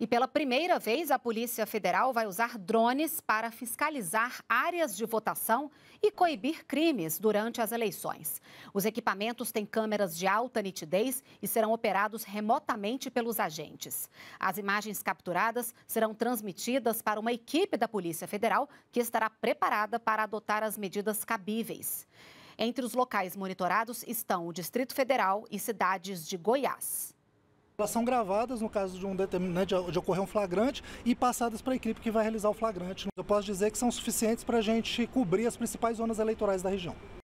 E pela primeira vez, a Polícia Federal vai usar drones para fiscalizar áreas de votação e coibir crimes durante as eleições. Os equipamentos têm câmeras de alta nitidez e serão operados remotamente pelos agentes. As imagens capturadas serão transmitidas para uma equipe da Polícia Federal que estará preparada para adotar as medidas cabíveis. Entre os locais monitorados estão o Distrito Federal e cidades de Goiás elas são gravadas no caso de um né, de, ocorrer um flagrante e passadas para a equipe que vai realizar o flagrante. Eu posso dizer que são suficientes para a gente cobrir as principais zonas eleitorais da região.